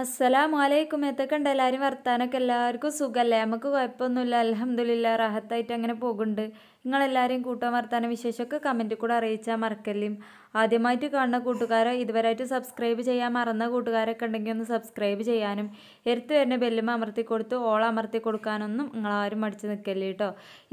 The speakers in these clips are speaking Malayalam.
അസ്സലാം വലൈക്കും എത്തൊക്കെയുണ്ട് എല്ലാവരും വർത്താനൊക്കെ എല്ലാവർക്കും സുഖമല്ലേ നമുക്ക് കുഴപ്പമൊന്നുമില്ല അലഹമ്മദില്ല റാഹത്തായിട്ട് അങ്ങനെ പോകുന്നുണ്ട് നിങ്ങളെല്ലാവരെയും വർത്താന വിശേഷമൊക്കെ കമൻറ്റിൽ കൂടെ അറിയിച്ചാൽ മറക്കല്ലേ ആദ്യമായിട്ട് കാണുന്ന കൂട്ടുകാരോ ഇതുവരെയായിട്ട് സബ്സ്ക്രൈബ് ചെയ്യാൻ മറന്ന കൂട്ടുകാരൊക്കെ ഉണ്ടെങ്കിൽ ഒന്ന് സബ്സ്ക്രൈബ് ചെയ്യാനും എടുത്തു വരുന്ന ബെല്ലും അമർത്തി കൊടുത്ത് ഓൾ അമർത്തി കൊടുക്കാനൊന്നും നിങ്ങളാരും മടിച്ച് നിൽക്കല്ലേ കേട്ടോ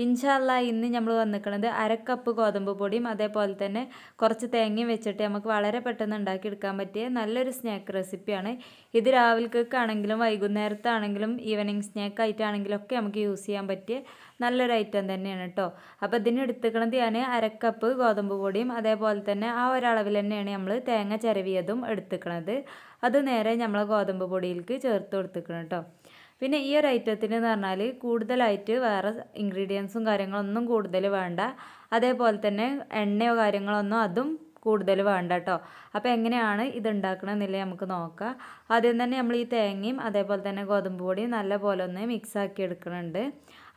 ഇൻഷാല്ല ഇന്ന് നമ്മൾ വന്നിക്കണത് അരക്കപ്പ് ഗോതമ്പ് പൊടിയും അതേപോലെ തന്നെ കുറച്ച് തേങ്ങയും വെച്ചിട്ട് നമുക്ക് വളരെ പെട്ടെന്ന് ഉണ്ടാക്കിയെടുക്കാൻ പറ്റിയ നല്ലൊരു സ്നാക്ക് റെസിപ്പിയാണ് ഇത് രാവിലേക്കൊക്കെ ആണെങ്കിലും വൈകുന്നേരത്താണെങ്കിലും ഈവനിങ് സ്നാക്ക് ആയിട്ടാണെങ്കിലും ഒക്കെ നമുക്ക് യൂസ് ചെയ്യാൻ പറ്റിയ നല്ലൊരു ഐറ്റം തന്നെയാണ് കേട്ടോ അപ്പോൾ ഇതിന് എടുത്തുക്കണത് ഞാൻ അരക്കപ്പ് ഗോതമ്പ് പൊടിയും അതേപോലെ തന്നെ ആ ഒരളവിൽ തന്നെയാണ് നമ്മൾ തേങ്ങ ചിരവിയതും എടുത്തുക്കണത് അത് നേരെ നമ്മൾ ഗോതമ്പ് പൊടിയിലേക്ക് ചേർത്ത് കൊടുത്തുക്കണം കേട്ടോ പിന്നെ ഈ ഒരു ഐറ്റത്തിന് എന്ന് പറഞ്ഞാൽ കൂടുതലായിട്ട് വേറെ ഇൻഗ്രീഡിയൻസും കാര്യങ്ങളൊന്നും കൂടുതൽ വേണ്ട അതേപോലെ തന്നെ എണ്ണയോ കാര്യങ്ങളൊന്നും അതും കൂടുതൽ വേണ്ട കേട്ടോ അപ്പോൾ എങ്ങനെയാണ് ഇത് ഉണ്ടാക്കണമെന്നില്ല നമുക്ക് നോക്കാം ആദ്യം തന്നെ നമ്മൾ ഈ തേങ്ങയും അതേപോലെ തന്നെ ഗോതമ്പ് പൊടിയും നല്ല പോലെ ഒന്ന് മിക്സാക്കി എടുക്കുന്നുണ്ട്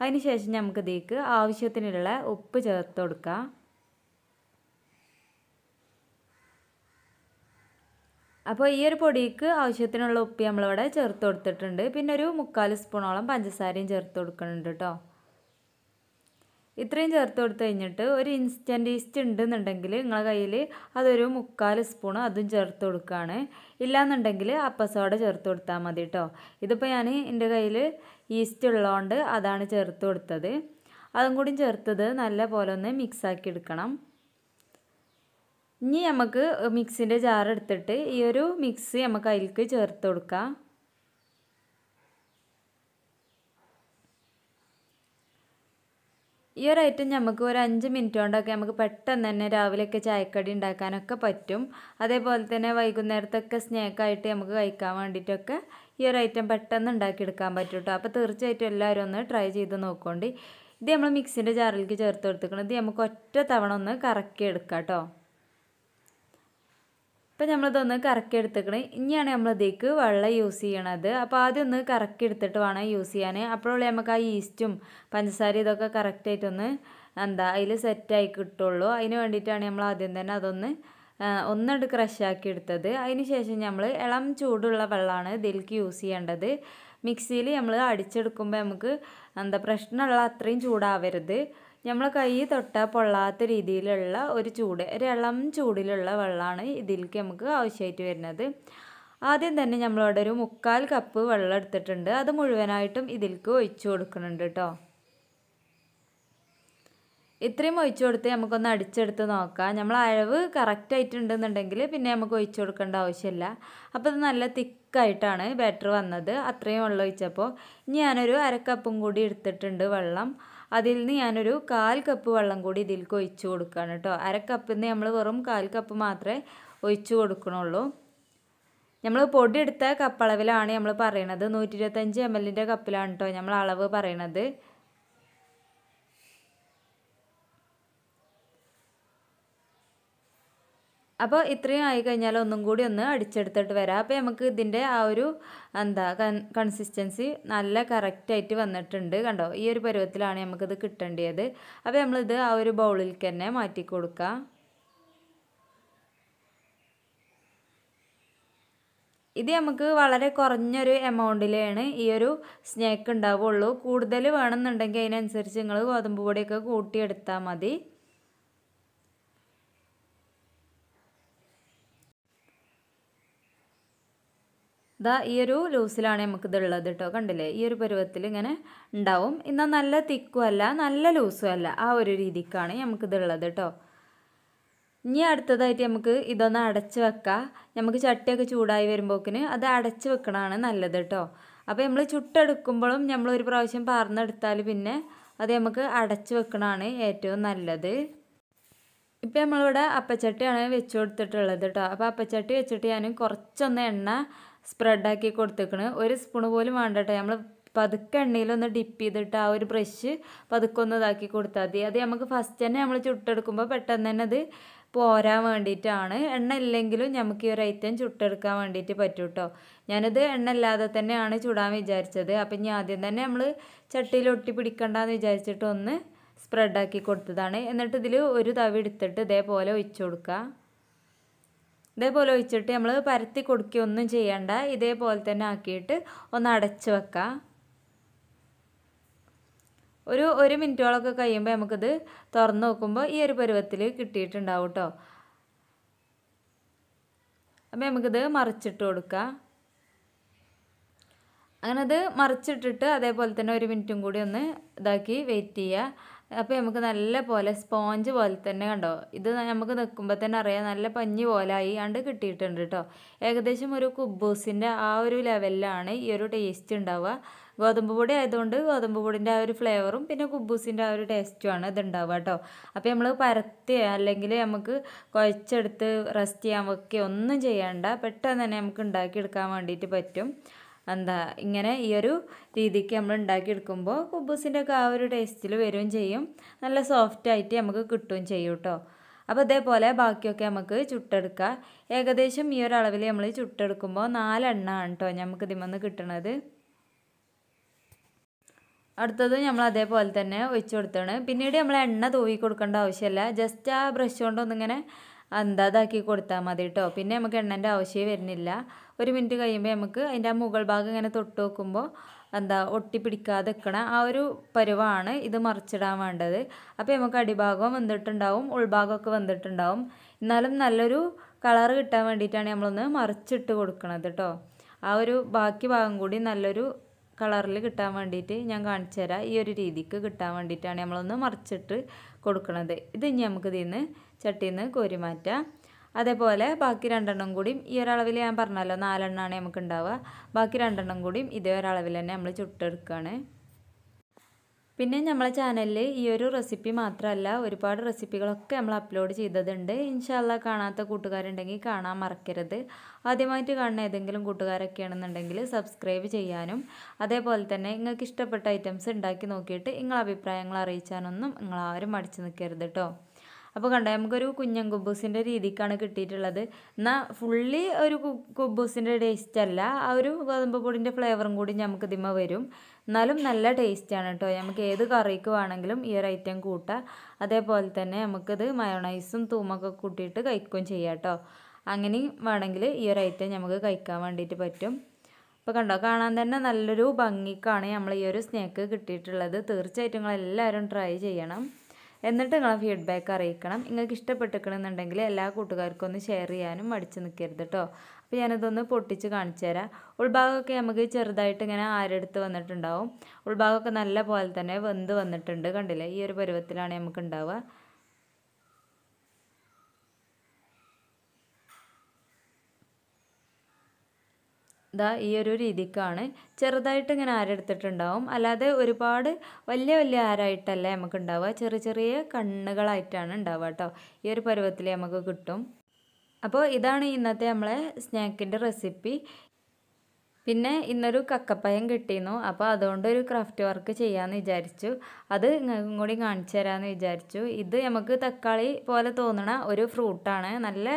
അതിനുശേഷം നമുക്ക് ഇതിലേക്ക് ആവശ്യത്തിനുള്ള ഉപ്പ് ചേർത്ത് കൊടുക്കാം അപ്പോൾ ഈ ഒരു പൊടിക്ക് ആവശ്യത്തിനുള്ള ഉപ്പ് നമ്മളിവിടെ ചേർത്ത് കൊടുത്തിട്ടുണ്ട് പിന്നെ ഒരു മുക്കാൽ സ്പൂണോളം പഞ്ചസാരയും ചേർത്ത് കൊടുക്കുന്നുണ്ട് കേട്ടോ ഇത്രയും ചേർത്ത് കൊടുത്ത് കഴിഞ്ഞിട്ട് ഒരു ഇൻസ്റ്റൻറ്റ് ഈസ്റ്റ് ഉണ്ടെന്നുണ്ടെങ്കിൽ നിങ്ങളുടെ കയ്യിൽ അതൊരു മുക്കാൽ സ്പൂൺ അതും ചേർത്ത് കൊടുക്കുകയാണ് ഇല്ലയെന്നുണ്ടെങ്കിൽ അപ്പസോഡ ചേർത്ത് കൊടുത്താൽ മതി കേട്ടോ ഇതിപ്പോൾ ഞാൻ എൻ്റെ കയ്യിൽ ഈസ്റ്റ് ഉള്ളതുകൊണ്ട് അതാണ് ചേർത്ത് കൊടുത്തത് അതും കൂടി ചേർത്തത് നല്ല പോലെ ഒന്ന് മിക്സാക്കി എടുക്കണം ഇനി നമുക്ക് മിക്സിൻ്റെ ജാർ എടുത്തിട്ട് ഈ ഒരു മിക്സ് നമുക്ക് അതിലേക്ക് ചേർത്ത് കൊടുക്കാം ഈ ഒരു ഐറ്റം നമുക്ക് ഒരു അഞ്ച് മിനിറ്റ് കൊണ്ടൊക്കെ നമുക്ക് പെട്ടെന്ന് തന്നെ രാവിലെയൊക്കെ ചായക്കടി ഉണ്ടാക്കാനൊക്കെ പറ്റും അതേപോലെ തന്നെ വൈകുന്നേരത്തൊക്കെ സ്നാക്കായിട്ട് നമുക്ക് കഴിക്കാൻ വേണ്ടിയിട്ടൊക്കെ ഈ ഒരു ഐറ്റം പെട്ടെന്ന് ഉണ്ടാക്കിയെടുക്കാൻ പറ്റും കേട്ടോ അപ്പോൾ തീർച്ചയായിട്ടും എല്ലാവരും ഒന്ന് ട്രൈ ചെയ്ത് നോക്കോണ്ട് ഇത് നമ്മൾ മിക്സിൻ്റെ ജാറിലേക്ക് ചേർത്ത് കൊടുത്തേക്കണം ഇത് നമുക്ക് ഒറ്റ തവണ ഒന്ന് കറക്കി എടുക്കാം കേട്ടോ ഇപ്പം നമ്മളിതൊന്ന് കറക്കി എടുത്തേക്കണേ ഇനിയാണ് നമ്മളിതേക്ക് വെള്ളം യൂസ് ചെയ്യണത് അപ്പോൾ ആദ്യം ഒന്ന് കറക്കി എടുത്തിട്ട് വേണം യൂസ് ചെയ്യാൻ അപ്പോഴുള്ള നമുക്ക് ആ ഈസ്റ്റും പഞ്ചസാര ഇതൊക്കെ കറക്റ്റായിട്ടൊന്ന് എന്താ അതിൽ സെറ്റായി കിട്ടുള്ളൂ അതിന് വേണ്ടിയിട്ടാണ് നമ്മൾ ആദ്യം തന്നെ അതൊന്ന് ക്രഷ് ആക്കി എടുത്തത് അതിന് ശേഷം നമ്മൾ ഇളം ചൂടുള്ള വെള്ളമാണ് ഇതിലേക്ക് യൂസ് ചെയ്യേണ്ടത് മിക്സിയിൽ നമ്മൾ അടിച്ചെടുക്കുമ്പോൾ നമുക്ക് എന്താ പ്രശ്നമുള്ള അത്രയും ചൂടാവരുത് നമ്മൾ കൈ തൊട്ടാൽ പൊള്ളാത്ത രീതിയിലുള്ള ഒരു ചൂട് ഒരു ഇളം ചൂടിലുള്ള വെള്ളമാണ് ഇതിലേക്ക് നമുക്ക് ആവശ്യമായിട്ട് വരുന്നത് ആദ്യം തന്നെ നമ്മളവിടെ ഒരു മുക്കാൽ കപ്പ് വെള്ളം എടുത്തിട്ടുണ്ട് അത് മുഴുവനായിട്ടും ഇതിലേക്ക് ഒഴിച്ചു കൊടുക്കുന്നുണ്ട് കേട്ടോ ഇത്രയും ഒഴിച്ചു കൊടുത്ത് നമുക്കൊന്ന് അടിച്ചെടുത്ത് നോക്കാം നമ്മൾ അഴവ് കറക്റ്റായിട്ടുണ്ടെന്നുണ്ടെങ്കിൽ പിന്നെ നമുക്ക് ഒഴിച്ചു കൊടുക്കേണ്ട ആവശ്യമില്ല അപ്പോൾ ഇത് നല്ല തിക്കായിട്ടാണ് ബാറ്റർ വന്നത് അത്രയും വെള്ളം ഒഴിച്ചപ്പോൾ ഇനി ഞാനൊരു അരക്കപ്പും കൂടി എടുത്തിട്ടുണ്ട് വെള്ളം അതിൽ നിന്ന് ഞാനൊരു കാൽ കപ്പ് വെള്ളം കൂടി ഇതിലേക്ക് ഒഴിച്ചു കൊടുക്കുകയാണ് കേട്ടോ അരക്കപ്പിൽ നിന്ന് നമ്മൾ വെറും കാൽ കപ്പ് മാത്രമേ ഒഴിച്ചു കൊടുക്കണുള്ളൂ നമ്മൾ പൊടി എടുത്ത കപ്പളവിലാണ് നമ്മൾ പറയണത് നൂറ്റി ഇരുപത്തഞ്ച് എം എല്ലിൻ്റെ കപ്പിലാണ് കേട്ടോ നമ്മൾ അളവ് പറയണത് അപ്പോൾ ഇത്രയും ആയി കഴിഞ്ഞാൽ ഒന്നും കൂടി ഒന്ന് അടിച്ചെടുത്തിട്ട് വരാം അപ്പോൾ നമുക്ക് ഇതിൻ്റെ ആ ഒരു എന്താ കൺസിസ്റ്റൻസി നല്ല കറക്റ്റായിട്ട് വന്നിട്ടുണ്ട് കണ്ടോ ഈ ഒരു പരുവത്തിലാണ് നമുക്കിത് കിട്ടേണ്ടത് അപ്പോൾ നമ്മളിത് ആ ഒരു ബൗളിൽ തന്നെ മാറ്റി കൊടുക്കുക ഇത് നമുക്ക് വളരെ കുറഞ്ഞൊരു എമൗണ്ടിലാണ് ഈ ഒരു സ്നേക്ക് ഉണ്ടാവുള്ളൂ കൂടുതൽ വേണമെന്നുണ്ടെങ്കിൽ അതിനനുസരിച്ച് നിങ്ങൾ ഗോതമ്പ് പൊടിയൊക്കെ കൂട്ടിയെടുത്താൽ മതി ഇതാ ഈ ഒരു ലൂസിലാണ് നമുക്കിത് ഉള്ളത് കേട്ടോ കണ്ടില്ലേ ഈ ഒരു പരുവത്തിൽ ഇങ്ങനെ ഉണ്ടാവും എന്നാൽ നല്ല തിക്കും അല്ല നല്ല ലൂസും അല്ല ആ ഒരു രീതിക്കാണ് നമുക്കിത് ഉള്ളത് കേട്ടോ ഇനി അടുത്തതായിട്ട് നമുക്ക് ഇതൊന്ന് അടച്ച് വെക്കാം നമുക്ക് ചട്ടിയൊക്കെ ചൂടായി വരുമ്പോക്കിന് അത് അടച്ച് വെക്കണതാണ് നല്ലത് കേട്ടോ അപ്പോൾ നമ്മൾ ചുട്ടെടുക്കുമ്പോഴും നമ്മൾ ഒരു പ്രാവശ്യം പറഞ്ഞെടുത്താൽ പിന്നെ അത് നമുക്ക് അടച്ച് വെക്കണതാണ് ഏറ്റവും നല്ലത് ഇപ്പോൾ നമ്മളിവിടെ അപ്പച്ചട്ടിയാണ് വെച്ച് കൊടുത്തിട്ടുള്ളത് കേട്ടോ അപ്പോൾ അപ്പച്ചട്ടി വെച്ചിട്ട് ഞാൻ കുറച്ചൊന്ന് എണ്ണ സ്പ്രെഡാക്കി കൊടുത്തേക്കണ് ഒരു സ്പൂണ് പോലും വേണ്ട കേട്ടോ നമ്മൾ പതുക്കെ എണ്ണയിലൊന്ന് ഡിപ്പ് ചെയ്തിട്ട് ആ ഒരു ബ്രഷ് പതുക്കെ ഒന്ന് ഇതാക്കി കൊടുത്താൽ മതി അത് നമുക്ക് ഫസ്റ്റ് തന്നെ നമ്മൾ ചുട്ടെടുക്കുമ്പോൾ പെട്ടെന്ന് തന്നെ അത് പോരാൻ വേണ്ടിയിട്ടാണ് എണ്ണ ഇല്ലെങ്കിലും നമുക്ക് ഈ ഒരു ഐറ്റം ചുട്ടെടുക്കാൻ വേണ്ടിയിട്ട് പറ്റും കേട്ടോ ഞാനിത് എണ്ണ ഇല്ലാതെ തന്നെയാണ് ചുടാൻ വിചാരിച്ചത് അപ്പം ഇനി ആദ്യം തന്നെ നമ്മൾ ചട്ടിയിൽ ഒട്ടി പിടിക്കണ്ടെന്ന് വിചാരിച്ചിട്ട് ഒന്ന് സ്പ്രെഡാക്കി കൊടുത്തതാണ് എന്നിട്ട് ഇതിൽ ഒരു തവി എടുത്തിട്ട് ഇതേപോലെ ഒഴിച്ചു കൊടുക്കുക ഇതേപോലെ ഒഴിച്ചിട്ട് നമ്മൾ പരത്തി കൊടുക്കുകയൊന്നും ചെയ്യണ്ട ഇതേപോലെ തന്നെ ആക്കിയിട്ട് ഒന്ന് അടച്ച് വെക്കുക ഒരു ഒരു മിനിറ്റോളൊക്കെ കഴിയുമ്പോൾ നമുക്കിത് തുറന്ന് നോക്കുമ്പോൾ ഈ ഒരു പരുവത്തിൽ കിട്ടിയിട്ടുണ്ടാവും കേട്ടോ അപ്പം നമുക്കിത് മറിച്ചിട്ട് കൊടുക്കുക അങ്ങനെ അത് മറിച്ചിട്ടിട്ട് അതേപോലെ തന്നെ ഒരു മിനിറ്റും കൂടി ഒന്ന് ഇതാക്കി വെയിറ്റ് ചെയ്യുക അപ്പോൾ നമുക്ക് നല്ല പോലെ സ്പോഞ്ച് പോലെ തന്നെ കണ്ടോ ഇത് നമുക്ക് നിൽക്കുമ്പോൾ തന്നെ അറിയാം നല്ല പഞ്ഞി പോലെ ആയി കണ്ട് കിട്ടിയിട്ടുണ്ട് കേട്ടോ ഏകദേശം ഒരു കുബൂസിൻ്റെ ആ ഒരു ലെവലിലാണ് ഈ ഒരു ടേസ്റ്റ് ഉണ്ടാവുക ഗോതമ്പ് പൊടി ആയതുകൊണ്ട് ഗോതമ്പ് പൊടിൻ്റെ ആ ഒരു ഫ്ലേവറും പിന്നെ കുബൂസിൻ്റെ ആ ഒരു ടേസ്റ്റുമാണ് ഇത് ഉണ്ടാവുക കേട്ടോ അപ്പോൾ നമ്മൾ പരത്തി അല്ലെങ്കിൽ നമുക്ക് കുഴച്ചെടുത്ത് റെസ്റ്റ് ചെയ്യാൻ വെക്കുകയോ ഒന്നും ചെയ്യണ്ട പെട്ടെന്ന് തന്നെ നമുക്ക് ഉണ്ടാക്കിയെടുക്കാൻ വേണ്ടിയിട്ട് പറ്റും എന്താ ഇങ്ങനെ ഈ ഒരു രീതിക്ക് നമ്മൾ ഉണ്ടാക്കിയെടുക്കുമ്പോൾ കുബൂസിൻ്റെ ഒക്കെ ആ ഒരു ടേസ്റ്റിൽ വരികയും ചെയ്യും നല്ല സോഫ്റ്റ് ആയിട്ട് നമുക്ക് കിട്ടുകയും ചെയ്യും കേട്ടോ അപ്പോൾ ഇതേപോലെ ബാക്കിയൊക്കെ നമുക്ക് ചുട്ടെടുക്കാം ഏകദേശം ഈ ഒരു അളവിൽ നമ്മൾ ചുട്ടെടുക്കുമ്പോൾ നാലെണ്ണമാണ് കേട്ടോ നമുക്ക് ഇതിമെന്ന് കിട്ടണത് അടുത്തത് നമ്മൾ അതേപോലെ തന്നെ ഒഴിച്ചു കൊടുത്താണ് പിന്നീട് നമ്മൾ എണ്ണ തൂവി കൊടുക്കേണ്ട ആവശ്യമില്ല ജസ്റ്റ് ആ ബ്രഷ് കൊണ്ടൊന്നിങ്ങനെ അന്താതാക്കി കൊടുത്താൽ മതി കേട്ടോ പിന്നെ നമുക്ക് എണ്ണൻ്റെ ആവശ്യമേ വരുന്നില്ല ഒരു മിനിറ്റ് കഴിയുമ്പോൾ നമുക്ക് അതിൻ്റെ ആ മുകൾ ഭാഗം ഇങ്ങനെ തൊട്ട് നോക്കുമ്പോൾ എന്താ ഒട്ടി പിടിക്കാതെ നിൽക്കണ ആ ഒരു പരുവാണ് ഇത് മറിച്ചിടാൻ വേണ്ടത് അപ്പോൾ നമുക്ക് അടിഭാഗം വന്നിട്ടുണ്ടാവും ഉൾഭാഗമൊക്കെ വന്നിട്ടുണ്ടാവും എന്നാലും നല്ലൊരു കളർ കിട്ടാൻ വേണ്ടിയിട്ടാണ് നമ്മളൊന്ന് മറിച്ചിട്ട് കൊടുക്കണത് കേട്ടോ ആ ഒരു ബാക്കി ഭാഗം കൂടി നല്ലൊരു കളറിൽ കിട്ടാൻ വേണ്ടിയിട്ട് ഞാൻ കാണിച്ചു തരാം ഈ ഒരു രീതിക്ക് കിട്ടാൻ വേണ്ടിയിട്ടാണ് നമ്മളൊന്ന് മറിച്ചിട്ട് കൊടുക്കുന്നത് ഇത് ഇനി നമുക്ക് ഇതിന്ന് ചട്ടിന്ന് നിന്ന് കോരി മാറ്റാം അതേപോലെ ബാക്കി രണ്ടെണ്ണം കൂടിയും ഈ ഒരളവിൽ ഞാൻ പറഞ്ഞല്ലോ നാലെണ്ണമാണ് നമുക്ക് ഉണ്ടാവുക ബാക്കി രണ്ടെണ്ണം കൂടിയും ഇതേ ഒരളവിൽ തന്നെ നമ്മൾ ചുട്ടെടുക്കുകയാണ് പിന്നെ നമ്മളെ ചാനലിൽ ഈ ഒരു റെസിപ്പി മാത്രമല്ല ഒരുപാട് റെസിപ്പികളൊക്കെ നമ്മൾ അപ്ലോഡ് ചെയ്തതുണ്ട് ഇൻഷാല്ല കാണാത്ത കൂട്ടുകാരുണ്ടെങ്കിൽ കാണാൻ മറക്കരുത് ആദ്യമായിട്ട് കാണുന്ന ഏതെങ്കിലും ആണെന്നുണ്ടെങ്കിൽ സബ്സ്ക്രൈബ് ചെയ്യാനും അതേപോലെ തന്നെ നിങ്ങൾക്ക് ഇഷ്ടപ്പെട്ട ഐറ്റംസ് ഉണ്ടാക്കി നോക്കിയിട്ട് നിങ്ങളെ അഭിപ്രായങ്ങൾ അറിയിച്ചാനൊന്നും നിങ്ങൾ ആരും മടിച്ചു നിൽക്കരുത് കേട്ടോ അപ്പോൾ കണ്ടോ നമുക്കൊരു കുഞ്ഞൻ കുബൂസിൻ്റെ രീതിക്കാണ് കിട്ടിയിട്ടുള്ളത് എന്നാൽ ഫുള്ളി ഒരു കുബൂസിൻ്റെ ടേസ്റ്റ് അല്ല ആ ഒരു ഗോതമ്പ് പൊടിൻ്റെ ഫ്ലേവറും കൂടി നമുക്ക് ഇതിമ വരും എന്നാലും നല്ല ടേസ്റ്റാണ് കേട്ടോ നമുക്ക് ഏത് കറിക്ക് വേണമെങ്കിലും ഈ ഒരു ഐറ്റം കൂട്ടുക അതേപോലെ തന്നെ നമുക്കിത് മയോണൈസും തൂമൊക്കെ കൂട്ടിയിട്ട് കഴിക്കുകയും ചെയ്യാം കേട്ടോ അങ്ങനെ വേണമെങ്കിൽ ഈ ഒരു ഐറ്റം നമുക്ക് കഴിക്കാൻ വേണ്ടിയിട്ട് പറ്റും അപ്പോൾ കണ്ടോ കാണാൻ തന്നെ നല്ലൊരു ഭംഗിക്കാണ് നമ്മൾ ഈ ഒരു സ്നേക്ക് കിട്ടിയിട്ടുള്ളത് തീർച്ചയായിട്ടും നിങ്ങളെല്ലാവരും ട്രൈ ചെയ്യണം എന്നിട്ട് നിങ്ങളെ ഫീഡ്ബാക്ക് അറിയിക്കണം നിങ്ങൾക്ക് ഇഷ്ടപ്പെട്ടിരിക്കണമെന്നുണ്ടെങ്കിൽ എല്ലാ കൂട്ടുകാർക്കും ഒന്ന് ഷെയർ ചെയ്യാനും മടിച്ചു നിൽക്കരുത് കേട്ടോ അപ്പോൾ ഞാനതൊന്ന് പൊട്ടിച്ച് കാണിച്ചു തരാം ഉൾഭാഗമൊക്കെ നമുക്ക് ചെറുതായിട്ട് ഇങ്ങനെ ആരെടുത്ത് വന്നിട്ടുണ്ടാവും ഉൾഭാഗമൊക്കെ നല്ല പോലെ തന്നെ വെന്ത് വന്നിട്ടുണ്ട് കണ്ടില്ലേ ഈ ഒരു പരുവത്തിലാണ് നമുക്ക് ഉണ്ടാവുക ദാ ഈ ഒരു രീതിക്കാണ് ചെറുതായിട്ട് ഇങ്ങനെ ആരെടുത്തിട്ടുണ്ടാവും അല്ലാതെ ഒരുപാട് വലിയ വലിയ ആരായിട്ടല്ല നമുക്ക് ഉണ്ടാവുക ചെറിയ ചെറിയ കണ്ണുകളായിട്ടാണ് ഉണ്ടാവുക കേട്ടോ ഈ ഒരു പരുവത്തിൽ നമുക്ക് കിട്ടും അപ്പോൾ ഇതാണ് ഇന്നത്തെ നമ്മളെ സ്നാക്കിൻ്റെ റെസിപ്പി പിന്നെ ഇന്നൊരു കക്കപ്പയം കിട്ടിയിരുന്നു അപ്പോൾ അതുകൊണ്ട് ഒരു ക്രാഫ്റ്റ് വർക്ക് ചെയ്യാമെന്ന് വിചാരിച്ചു അത് നിങ്ങൾക്കും കൂടി കാണിച്ചു തരാമെന്ന് വിചാരിച്ചു ഇത് നമുക്ക് തക്കാളി പോലെ തോന്നണ ഒരു ഫ്രൂട്ടാണ് നല്ല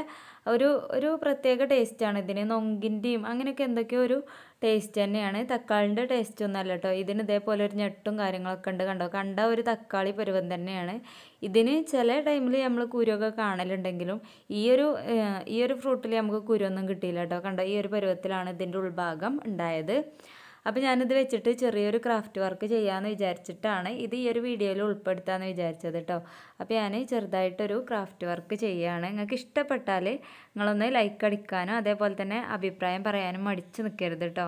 ഒരു ഒരു പ്രത്യേക ടേസ്റ്റാണ് ഇതിന് നൊങ്കിൻ്റെയും അങ്ങനെയൊക്കെ എന്തൊക്കെയോ ഒരു ടേസ്റ്റ് തന്നെയാണ് തക്കാളിൻ്റെ ടേസ്റ്റ് അല്ല കേട്ടോ ഇതിന് ഇതേപോലെ ഒരു ഞെട്ടും കാര്യങ്ങളൊക്കെ ഉണ്ട് കണ്ടോ കണ്ട ഒരു തക്കാളി പരുവം തന്നെയാണ് ഇതിന് ചില ടൈമിൽ നമ്മൾ കുരുവൊക്കെ കാണലുണ്ടെങ്കിലും ഈ ഒരു ഈ ഒരു ഫ്രൂട്ടിൽ നമുക്ക് കുരുവൊന്നും കിട്ടിയില്ല കേട്ടോ കണ്ടോ ഈ ഒരു പരുവത്തിലാണ് ഇതിൻ്റെ ഉൾഭാഗം ഉണ്ടായത് അപ്പോൾ ഞാനിത് വെച്ചിട്ട് ചെറിയൊരു ക്രാഫ്റ്റ് വർക്ക് ചെയ്യാമെന്ന് വിചാരിച്ചിട്ടാണ് ഇത് ഈ ഒരു വീഡിയോയിൽ ഉൾപ്പെടുത്താമെന്ന് വിചാരിച്ചത് കേട്ടോ അപ്പോൾ ഞാൻ ചെറുതായിട്ടൊരു ക്രാഫ്റ്റ് വർക്ക് ചെയ്യുകയാണ് നിങ്ങൾക്ക് ഇഷ്ടപ്പെട്ടാൽ നിങ്ങളൊന്ന് ലൈക്ക് അടിക്കാനും അതേപോലെ തന്നെ അഭിപ്രായം പറയാനും മടിച്ച് നിൽക്കരുത് കേട്ടോ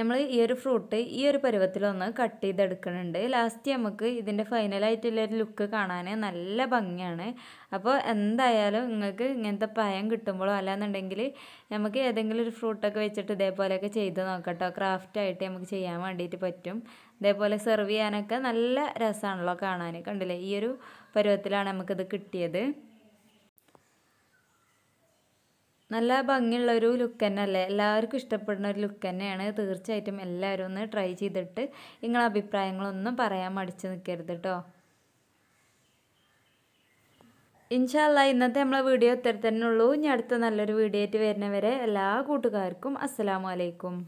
നമ്മൾ ഈ ഒരു ഫ്രൂട്ട് ഈ ഒരു പരുവത്തിലൊന്ന് കട്ട് ചെയ്തെടുക്കുന്നുണ്ട് ലാസ്റ്റ് നമുക്ക് ഇതിൻ്റെ ഫൈനലായിട്ടുള്ള ഒരു ലുക്ക് കാണാൻ നല്ല ഭംഗിയാണ് അപ്പോൾ എന്തായാലും നിങ്ങൾക്ക് ഇങ്ങനത്തെ പായം കിട്ടുമ്പോഴോ അല്ലാന്നുണ്ടെങ്കിൽ നമുക്ക് ഏതെങ്കിലും ഒരു ഫ്രൂട്ടൊക്കെ വെച്ചിട്ട് ഇതേപോലെയൊക്കെ ചെയ്ത് നോക്കട്ടോ ക്രാഫ്റ്റായിട്ട് നമുക്ക് ചെയ്യാൻ വേണ്ടിയിട്ട് പറ്റും ഇതേപോലെ സെർവ് ചെയ്യാനൊക്കെ നല്ല രസമാണല്ലോ കാണാൻ കണ്ടില്ലേ ഈ ഒരു പരുവത്തിലാണ് നമുക്കിത് കിട്ടിയത് നല്ല ഭംഗിയുള്ള ഒരു ലുക്ക് അല്ലേ എല്ലാവർക്കും ഇഷ്ടപ്പെടുന്ന ഒരു ലുക്ക് തന്നെയാണ് തീർച്ചയായിട്ടും എല്ലാവരും ഒന്ന് ട്രൈ ചെയ്തിട്ട് നിങ്ങളെ അഭിപ്രായങ്ങളൊന്നും പറയാൻ മടിച്ച് നിൽക്കരുത് കേട്ടോ ഇൻഷാല്ല ഇന്നത്തെ നമ്മളെ വീഡിയോ ഇത്തരത്തന്നെ ഉള്ളൂ ഇനി അടുത്ത നല്ലൊരു വീഡിയോ ആയിട്ട് വരുന്നവരെ എല്ലാ കൂട്ടുകാർക്കും അസ്സാം